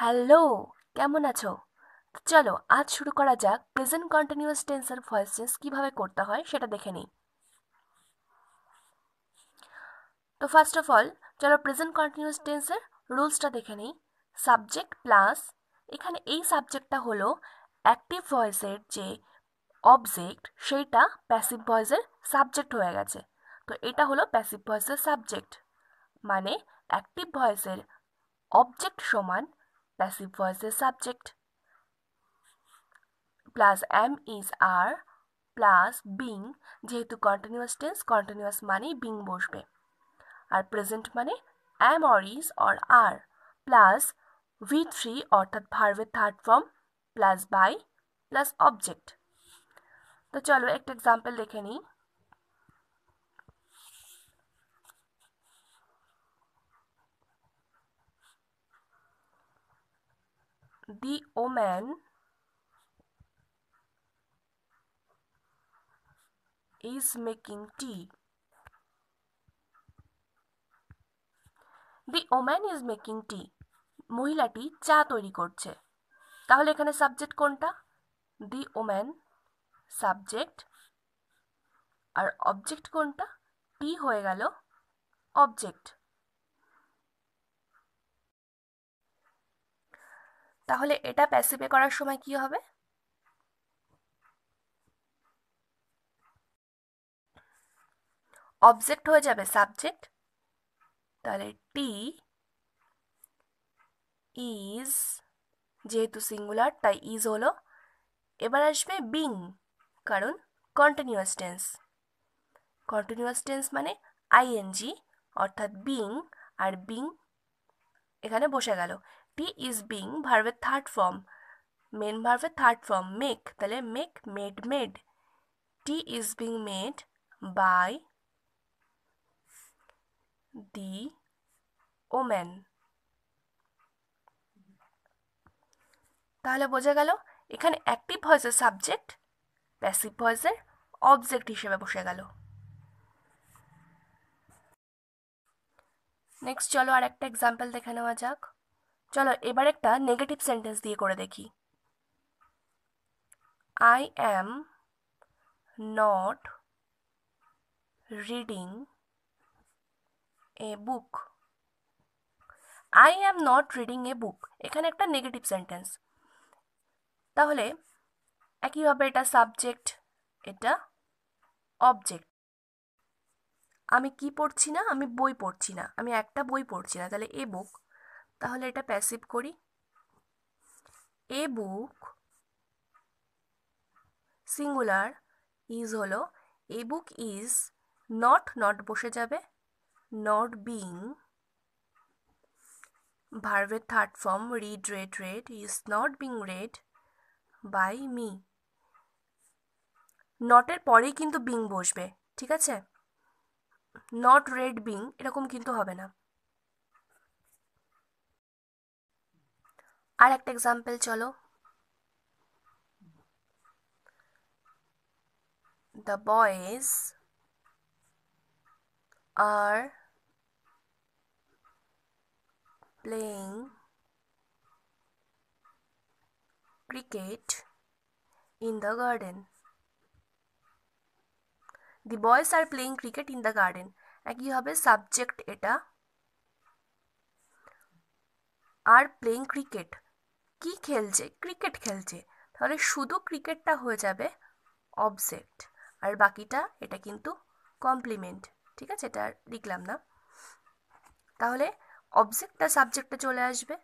Hello কেমন আছো চলো আজ শুরু করা যাক প্রেজেন্ট কন্টিনিউয়াস টেন্সের ভয়েস চেঞ্জ কীভাবে করতে হয় সেটা দেখে নিই তো ফার্স্ট অফ অল চলো প্রেজেন্ট কন্টিনিউয়াস টেন্সের রুলসটা দেখে নিই সাবজেক্ট প্লাস এখানে এই সাবজেক্টটা হলো অ্যাক্টিভ ভয়েসের যে অবজেক্ট সেইটা প্যাসিভ ভয়েসের সাবজেক্ট হয়ে গেছে তো এটা হলো প্যাসিভ ভয়েসের সাবজেক্ট মানে অ্যাক্টিভ ভয়েসের অবজেক্ট সমান passive voice is subject plus am is are plus being যেহেতু কন্টিনিউয়াস টেন্স কন্টিনিউয়াস মানেই বিং বসবে আর প্রেজেন্ট মানে am or is or are plus V three অর্থাৎ ভার্ভের third form plus by plus object তো চলো একটা এক্সাম্পল দেখে নিই The Oman is making tea. The woman is making tea মহিলাটি চা তৈরি করছে তাহলে এখানে সাবজেক্ট কোনটা দি ওম্যান সাবজেক্ট আর অবজেক্ট কোনটা টি হয়ে গেল অবজেক্ট তাহলে এটা প্যাসিভে করার সময় কি হবে অবজেক্ট হয়ে যাবে সাবজেক্ট তাহলে টি ইজ যেহেতু সিঙ্গুলার তাই ইজ হলো এবার আসবে বিং কারণ কন্টিনিউয়াস টেন্স কন্টিনিউয়াস টেন্স মানে আইএনজি অর্থাৎ বিং আর বিং এখানে বসে গেল টি ইজ বিং ভার্ভের থার্ড ফর্ম মেন ভার্ভের থার্ড ফর্ম মেক তাহলে make made made tea is being made by the woman তাহলে বোঝা গেল এখানে অ্যাক্টিভ ভয়েসের সাবজেক্ট প্যাসিভ ভয়েসের অবজেক্ট হিসেবে বসে গেল নেক্সট চলো আর একটা এক্সাম্পল দেখে নেওয়া যাক চলো এবার একটা নেগেটিভ সেন্টেন্স দিয়ে করে দেখি I am not reading a book I am not reading a book এখানে একটা নেগেটিভ সেন্টেন্স তাহলে একইভাবে এটা সাবজেক্ট এটা অবজেক্ট আমি কি পড়ছি না আমি বই পড়ছি না আমি একটা বই পড়ছি না তাহলে এ বুক তাহলে এটা প্যাসিভ করি এ বুক সিঙ্গুলার ইজ হলো a book is not not বসে যাবে নট বিং ভার্ভের third form read read read is not being read by me নটের পরেই কিন্তু বিং বসবে ঠিক আছে নট রেড বিং এরকম কিন্তু হবে না আর একটা example. চলো the boys are playing cricket in the garden the boys are playing cricket in the garden একই হবে সাবজেক্ট এটা আর প্লেইং ক্রিকেট কি খেলছে ক্রিকেট খেলছে তাহলে শুধু ক্রিকেটটা হয়ে যাবে অবজেক্ট আর বাকিটা এটা কিন্তু কমপ্লিমেন্ট ঠিক আছে এটা লিখলাম না তাহলে অবজেক্টটা সাবজেক্টে চলে আসবে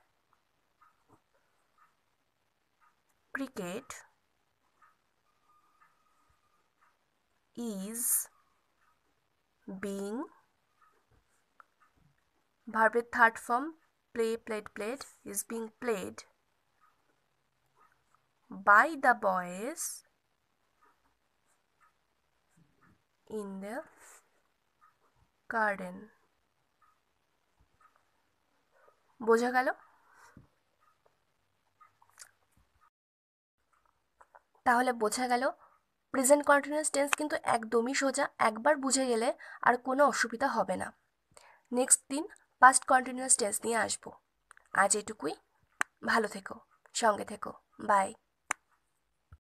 ক্রিকেট ইজ বিং ভার্বের third form play played played is being played by the boys in the garden বোঝা গেল তাহলে বোঝা গেল প্রেজেন্ট কন্টিনিউয়াস টেন্স কিন্তু একদমই সোজা একবার বুঝে গেলে আর কোনো অসুবিধা হবে না নেক্সট দিন পাস্ট কন্টিনিউয়াস টেন্স নিয়ে আসবো আজ এটুকুই ভালো থেকো সঙ্গে থেকো বাই